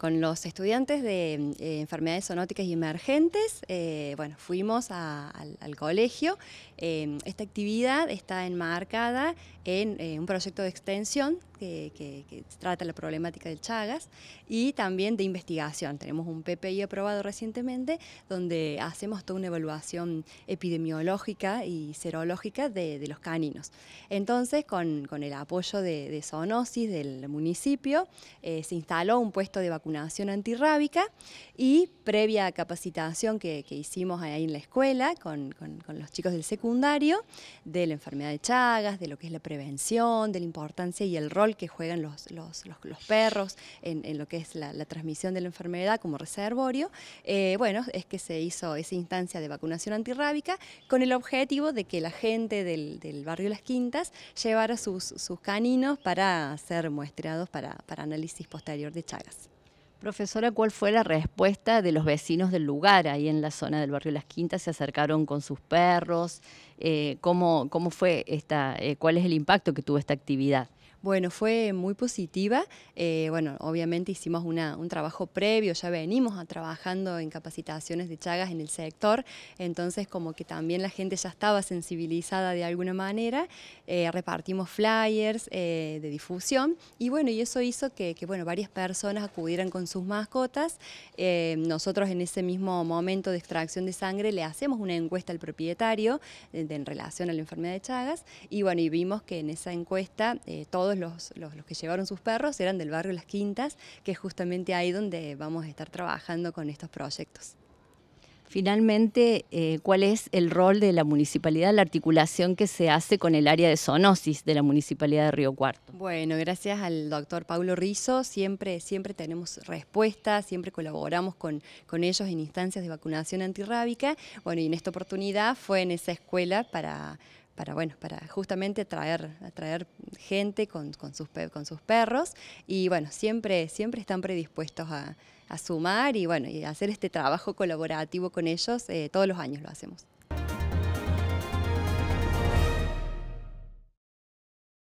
con los estudiantes de eh, enfermedades zoonóticas y emergentes, eh, bueno, fuimos al, colegio. Eh, esta actividad está enmarcada en un proyecto de extensión que, trata la problemática del Chagas y también de investigación. Tenemos un PPI aprobado recientemente donde hacemos toda una evaluación epidemiológica y serológica de, los caninos. Entonces, con, el apoyo de, de Zoonosis del municipio, se instaló un puesto de vacunación vacunación antirrábica y previa capacitación que, hicimos ahí en la escuela con, los chicos del secundario de la enfermedad de Chagas, de lo que es la prevención, de la importancia y el rol que juegan los, perros en, lo que es la, transmisión de la enfermedad como reservorio. Eh, bueno, es que se hizo esa instancia de vacunación antirrábica con el objetivo de que la gente del, barrio Las Quintas llevara sus, caninos para ser muestreados para análisis posterior de Chagas. Profesora, ¿cuál fue la respuesta de los vecinos del lugar ahí en la zona del barrio Las Quintas? ¿Se acercaron con sus perros? Eh, ¿cómo, fue esta, eh, cuál es el impacto que tuvo esta actividad? Bueno, fue muy positiva. Eh, bueno, obviamente hicimos un trabajo previo, ya venimos trabajando en capacitaciones de Chagas en el sector, entonces como que también la gente ya estaba sensibilizada de alguna manera, eh, repartimos flyers eh, de difusión y bueno, y eso hizo que, bueno, varias personas acudieran con sus mascotas. nosotros en ese mismo momento de extracción de sangre le hacemos una encuesta al propietario en relación a la enfermedad de Chagas y bueno, y vimos que en esa encuesta todo los, que llevaron sus perros eran del barrio Las Quintas, que es justamente ahí donde vamos a estar trabajando con estos proyectos. Finalmente, eh, ¿cuál es el rol de la municipalidad, la articulación que se hace con el área de zoonosis de la municipalidad de Río Cuarto? Bueno, gracias al doctor Paulo Rizzo, siempre, siempre tenemos respuestas, siempre colaboramos con, con ellos en instancias de vacunación antirrábica. Bueno, y en esta oportunidad fue en esa escuela para para, bueno, para justamente atraer, atraer gente con, sus, con sus perros y bueno, siempre, siempre están predispuestos a, sumar y bueno, y hacer este trabajo colaborativo con ellos, eh, todos los años lo hacemos.